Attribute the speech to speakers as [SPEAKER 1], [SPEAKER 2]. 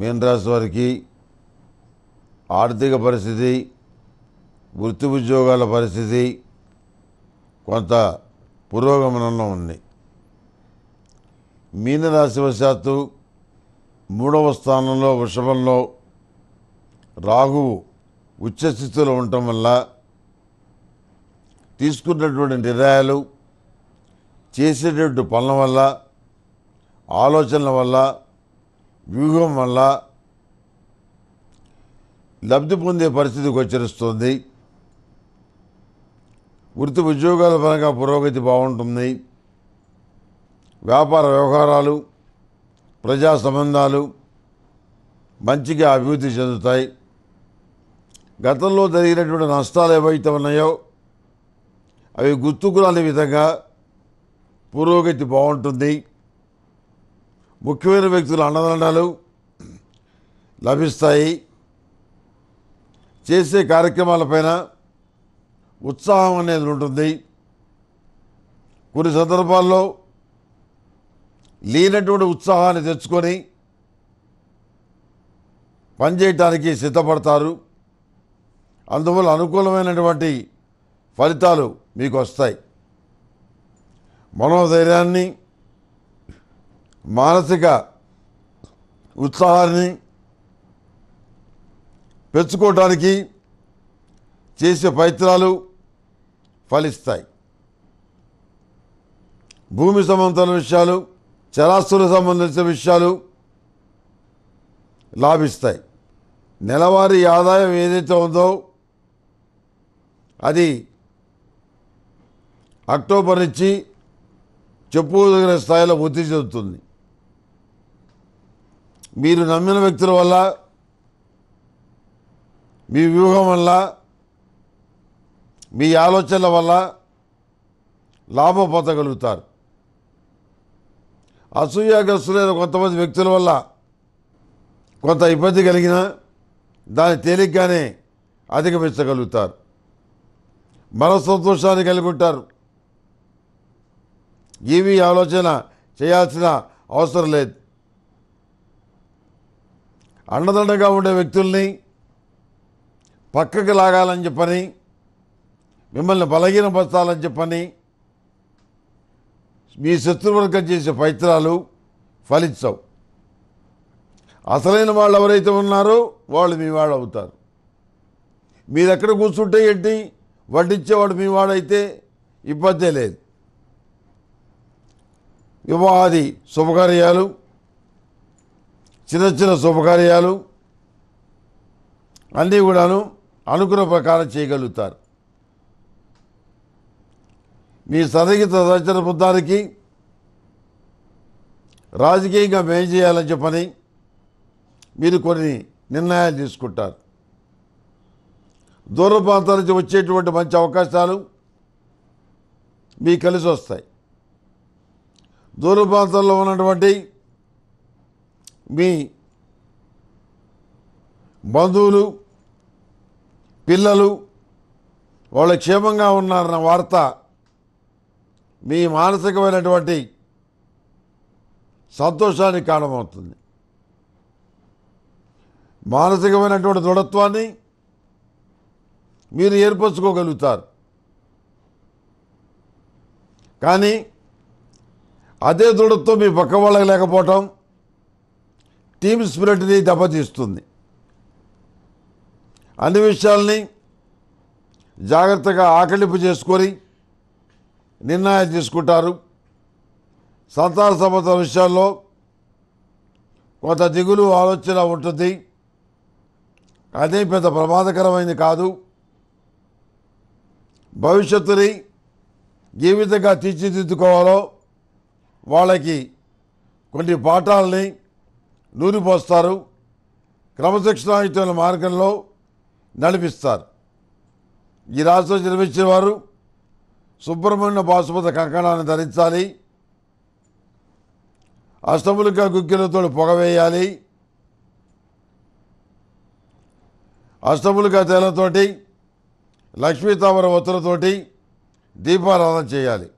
[SPEAKER 1] మీనరాశి వారికి ఆర్థిక పరిస్థితి వృత్తి ఉద్యోగాల పరిస్థితి కొంత పురోగమనంలో ఉంది మీనరాశివశాత్తు మూడవ స్థానంలో వృషభంలో రాహువు ఉచ్చస్థితిలో ఉండటం వల్ల తీసుకున్నటువంటి నిర్ణయాలు చేసేటటువంటి పనుల వల్ల ఆలోచనల వల్ల వ్యూహం వల్ల లబ్ధి పొందే పరిస్థితి గోచరిస్తుంది వృత్తి ఉద్యోగాల పరంగా పురోగతి బాగుంటుంది వ్యాపార వ్యవహారాలు ప్రజా సంబంధాలు మంచిగా అభివృద్ధి చెందుతాయి గతంలో జరిగినటువంటి నష్టాలు ఏవైతే ఉన్నాయో అవి గుర్తుకురాని విధంగా పురోగతి బాగుంటుంది ముఖ్యమైన వ్యక్తుల అన్నదండాలు లభిస్తాయి చేసే కార్యక్రమాలపైన ఉత్సాహం అనేది ఉంటుంది కొన్ని సందర్భాల్లో లేనటువంటి ఉత్సాహాన్ని తెచ్చుకొని పనిచేయటానికి సిద్ధపడతారు అందువల్ల అనుకూలమైనటువంటి ఫలితాలు మీకు వస్తాయి మనోధైర్యాన్ని మానసిక ఉత్సాహాన్ని పెంచుకోవటానికి చేసే ప్రయత్నాలు ఫలిస్తాయి భూమి సంబంధించిన విషయాలు చరాస్తులకు సంబంధించిన విషయాలు లాభిస్తాయి నెలవారీ ఆదాయం ఏదైతే ఉందో అది అక్టోబర్ నుంచి చెప్పుకోదగిన స్థాయిలో వృద్ధి చెందుతుంది మీరు నమ్మిన వ్యక్తుల వల్ల మీ వ్యూహం వల్ల మీ ఆలోచనల వల్ల లాభం పొందగలుగుతారు అసూయాగ్రస్తులైన కొంతమంది వ్యక్తుల వల్ల కొంత ఇబ్బంది కలిగినా దాన్ని తేలిగ్గానే అధిగమించగలుగుతారు మన సంతోషాన్ని కలిగి ఉంటారు ఏమీ ఆలోచన చేయాల్సిన అవసరం లేదు అండదండగా ఉండే వ్యక్తుల్ని పక్కకి లాగాలని చెప్పని మిమ్మల్ని బలహీనపరచాలని చెప్పని మీ శత్రువర్గం చేసే పైత్రాలు ఫలించవు అసలైన వాళ్ళు ఎవరైతే ఉన్నారో వాళ్ళు మీ వాళ్ళు అవుతారు మీరు ఎక్కడ కూర్చుంటే ఏంటి వడ్డించేవాడు మీ వాడైతే ఇబ్బందే లేదు వివాహాది శుభకార్యాలు చిన్న చిన్న శుభకార్యాలు అన్నీ కూడాను అనుకున్న ప్రకారం చేయగలుగుతారు మీ సదగి తదచన బుద్ధానికి రాజకీయంగా మేం చేయాలని చెప్పని మీరు కొన్ని నిర్ణయాలు తీసుకుంటారు దూర ప్రాంతాల నుంచి వచ్చేటువంటి మంచి అవకాశాలు మీకు కలిసి వస్తాయి దూర ప్రాంతాల్లో ఉన్నటువంటి మీ బంధువులు పిల్లలు వాళ్ళు క్షేమంగా ఉన్నారన్న వార్త మీ మానసికమైనటువంటి సంతోషానికి కారణమవుతుంది మానసికమైనటువంటి దృఢత్వాన్ని మీరు ఏర్పరచుకోగలుగుతారు కానీ అదే దృఢత్వం మీ పక్క వాళ్ళకి లేకపోవటం టీమ్ స్పిరిట్ని దెబ్బతీస్తుంది అన్ని విషయాల్ని జాగ్రత్తగా ఆకలింపు చేసుకొని నిర్ణయం తీసుకుంటారు సంతాన సంబంధ విషయాల్లో కొంత దిగులు ఆలోచన ఉంటుంది అదే పెద్ద ప్రమాదకరమైనది కాదు భవిష్యత్తుని ఏ విధంగా తీర్చిదిద్దుకోవాలో వాళ్ళకి కొన్ని పాఠాలని నూరిపోస్తారు క్రమశిక్షణాయుతమైన మార్గంలో నడిపిస్తారు ఈ జన్మించిన జన్మించేవారు సుబ్రహ్మణ్య బాసుపత కంకణాన్ని ధరించాలి అష్టములుగా గుగ్గిలతో పొగవేయాలి అష్టములుగా తేలతోటి లక్ష్మీతామర ఒత్తులతోటి దీపారాధన చేయాలి